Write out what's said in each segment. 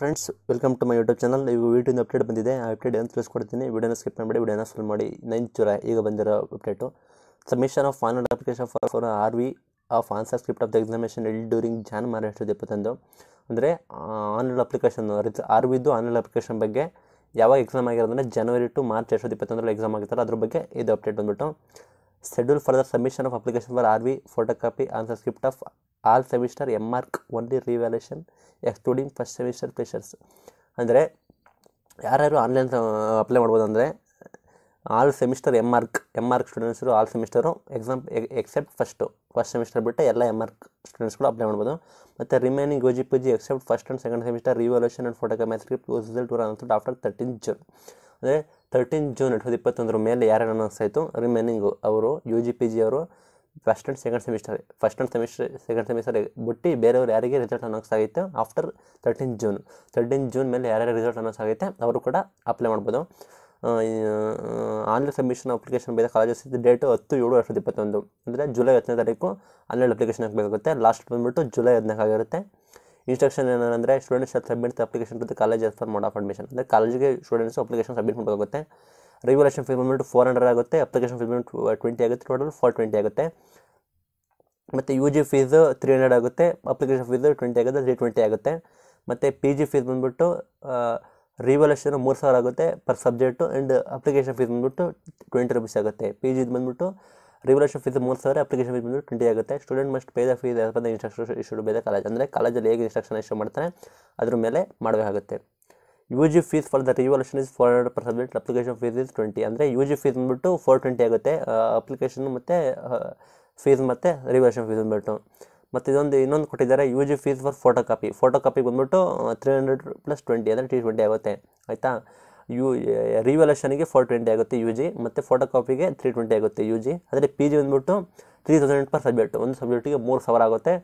friends welcome to my YouTube channel ಈಗ ವೀಡಿಯೋದ update ಬಂದಿದೆ ಆ ಅಪ್ಡೇಟ್ ಏನು ತಿಳಿಸ್ಕೊಡ್ತೀನಿ ವೀಡಿಯೋನ ಸ್ಕಿಪ್ ಮಾಡಿ ವೀಡಿಯೋನ ಫುಲ್ ಮಾಡಿ ನೈನ್ ಚೂರ ಈಗ ಬಂದಿರೋ update submission of final application for for R V of answer script of the examination held during Jan March ಇಪ್ಪತ್ತೊಂದು ಅಂದರೆ ಆನ್ಲೈನ್ ಅಪ್ಲಿಕೇಶನ್ ಆರ್ ವಿದು ಆನ್ಲೈನ್ ಅಪ್ಲಿಕೇಶನ್ ಬಗ್ಗೆ ಯಾವಾಗ ಎಕ್ಸಾಮ್ ಆಗಿರೋದಂದರೆ ಜನವರಿ ಟು ಮಾರ್ಚ್ ಎರಡು ಸಾವಿರದ ಇಪ್ಪತ್ತೊಂದರಲ್ಲಿ ಎಕ್ಸಾಮ್ ಆಗಿರ್ತಾರೆ ಅದ್ರ ಬಗ್ಗೆ ಇದು ಅಪ್ಡೇಟ್ ಬಂದ್ಬಿಟ್ಟು schedule for submission of application for R V photo copy answer script of all semester M mark only revaluation excluding first semester freshers ಅಂದರೆ ಯಾರ್ಯಾರು ಆನ್ಲೈನ್ ಅಪ್ಲೈ ಮಾಡ್ಬೋದು ಅಂದರೆ all semester M mark M mark students all semester exam except first first semester ಬಿಟ್ಟು ಎಲ್ಲ M mark ಸ್ಟೂಡೆಂಟ್ಸ್ಗಳು apply ಮಾಡ್ಬೋದು ಮತ್ತು remaining U P G except first and second semester revaluation and photo script result tour ಅನ್ಸುತ್ತೆ after thirteen June ಅಂದರೆ thirteen June ಎರಡು ಸಾವಿರದ ಇಪ್ಪತ್ತೊಂದರ ಮೇಲೆ ಯಾರು ಅನೌನ್ಸ್ ಆಯಿತು ರಿಮೈನಿಂಗು ಅವರು ಯು ಜಿ ಪಿ ಜಿ ಅವರು first and second semester first and semester second semester ಬಿಟ್ಟು ಬೇರೆಯವ್ರು ಯಾರಿಗೆ ರಿಸಲ್ಟ್ ಅನೌನ್ಸ್ ಆಗಿತ್ತು after thirteen June thirteen June ಮೇಲೆ ಯಾರ್ಯಾರು ರಿಸಲ್ಟ್ ಅನೌನ್ಸ್ ಆಗುತ್ತೆ ಅವರು ಕೂಡ ಅಪ್ಲೈ ಮಾಡ್ಬೋದು ಆನ್ಲೈನ್ ಸಬ್ಮಿಷನ್ ಅಪ್ಲಿಕೇಶನ್ ಬೇರೆ ಕಾಲೇಜಸ್ ಇದ್ದು ಡೇಟು ಹತ್ತು ಏಳು ಎರಡು ಸಾವಿರದ ಇಪ್ಪತ್ತೊಂದು ಅಂದರೆ ಜುಲೈ ಹತ್ತನೇ ತಾರೀಕು ಆನ್ಲೈನ್ ಅಪ್ಲಿಕೇಶನ್ ಹಾಕಬೇಕಾಗುತ್ತೆ ಲಾಸ್ಟ್ ಬಂದುಬಿಟ್ಟು ಜುಲೈ ಹದಿನಾಲ್ಕು ಆಗಿರುತ್ತೆ ಇನ್ಸ್ಟ್ರಕ್ಷನ್ ಏನಂದರೆ students submit application to the college for for mode of admission ಅಂದರೆ ಕಾಲೇಜಿಗೆ ಸ್ಟೂಡೆಂಟ್ಸ್ ಅಪ್ಲಿಕೇಶನ್ ಸಬ್ಮಿಟ್ ಮಾಡಬೇಕಾಗುತ್ತೆ ರೆಗ್ಯುಲೇಷನ್ ಫೀಸ್ ಬಂದ್ಬಿಟ್ಟು ಫೋರ್ ಹಂಡ್ರೆಡ್ ಆಗುತ್ತೆ ಅಪ್ಲಿಕೇಶನ್ ಫೀಸ್ ಬಂದ್ಬಿಟ್ಟು ಟ್ವೆಂಟಿ ಆಗುತ್ತೆ ಟೋಟಲ್ ಫೋರ್ ಟ್ವೆಂಟಿ ಆಗುತ್ತೆ ಮತ್ತು U G fees three hundred ಆಗುತ್ತೆ ಅಪ್ಲಿಕೇಶನ್ ಫೀಸ್ ಟ್ವೆಂಟಿ ಆಗುತ್ತೆ ತ್ರೀ ಟ್ವೆಂಟಿ ಆಗುತ್ತೆ ಮತ್ತು ಪಿ ಜಿ ಫೀಸ್ ಬಂದುಬಿಟ್ಟು ರಿವಲ್ಯೂಷನ್ ಮೂರು ಸಾವಿರ ಆಗುತ್ತೆ per subject and application fees ಬಂದುಬಿಟ್ಟು ಟ್ವೆಂಟಿ ರುಪೀಸ್ ಆಗುತ್ತೆ ಪಿ ಜಿದು ಬಂದುಬಿಟ್ಟು ರಿವಲ್ಯೂಷನ್ ಫೀಸ್ ಮೂರು ಸಾವಿರ ಅಪ್ಲಿಕೇಶನ್ ಫೀಸ್ ಬಂದುಬಿಟ್ಟು ಟ್ವೆಂಟಿ ಆಗುತ್ತೆ student must pay fees fees instruction issue ಬೇರೆ ಕಾಲೇಜ್ ಅಂದರೆ ಕಾಲೇಜಲ್ಲಿ ಹೇಗೆ ಇನ್ಸ್ಟ್ರಕ್ಷನ್ ಇಶ್ಯೂ ಮಾಡ್ತಾರೆ ಅದ್ರ ಮೇಲೆ ಮಾಡಬೇಕಾಗುತ್ತೆ U G fees for the revaluation is four hundred per subject application fees is twenty ಅಂದರೆ ಯು ಜಿ ಫೀಸ್ ಬಂದುಬಿಟ್ಟು ಫೋರ್ ಟ್ವೆಂಟಿ ಆಗುತ್ತೆ ಅಪ್ಲಿಕೇಶನ್ ಮತ್ತು ಫೀಸ್ ಮತ್ತು ರಿವಲ್ಯೂಷನ್ ಫೀಸ್ ಬಂದುಬಿಟ್ಟು ಮತ್ತು ಇದೊಂದು ಇನ್ನೊಂದು ಕೊಟ್ಟಿದ್ದಾರೆ U G fees for photo copy photo copy ಬಂದುಬಿಟ್ಟು ತ್ರೀ ಹಂಡ್ರೆಡ್ ಪ್ಲಸ್ ಟ್ವೆಂಟಿ ಅಂದರೆ ಟಿ ಟ್ವೆಂಟಿ ಆಗುತ್ತೆ ಆಯಿತಾ ಯು ರಿವಲ್ಯೂಷನ್ಗೆ ಫೋರ್ ಟ್ವೆಂಟಿ ಆಗುತ್ತೆ ಯು ಜಿ ಮತ್ತು ಫೋಟೋ ಕಾಪಿಗೆ ತ್ರೀ ಟ್ವೆಂಟಿ ಆಗುತ್ತೆ ಯು ಜಿ ಆದರೆ ಪಿ ಜಿ ಬಂದುಬಿಟ್ಟು ತ್ರೀ ತೌಸಂಡ್ ಪರ್ ಸಬ್ಜೆಕ್ಟ್ ಒಂದು ಸಬ್ಜೆಕ್ಟಿಗೆ ಮೂರು ಸಾವಿರ ಆಗುತ್ತೆ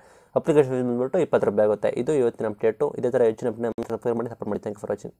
ಅಪ್ಲಿಕೇಶನ್ ಬಂದುಬಿಟ್ಟು ಇಪ್ಪತ್ತು ರೂಪಾಯಿ ಆಗುತ್ತೆ ಇದು ಇವತ್ತಿನ ಅಪ್ಡೇಟು ಇದೇ ಥರ ಹೆಚ್ಚಿನ ಅಪ್ಡೇಟ್ ಸಬ್ಸ್ಕ್ರೈಬ್ ಮಾಡಿ ಸಪೋರ್ಟ್ ಮಾಡಿ ಥ್ಯಾಂಕ್ ಫಾರ್ ವಾಚಿಂಗ್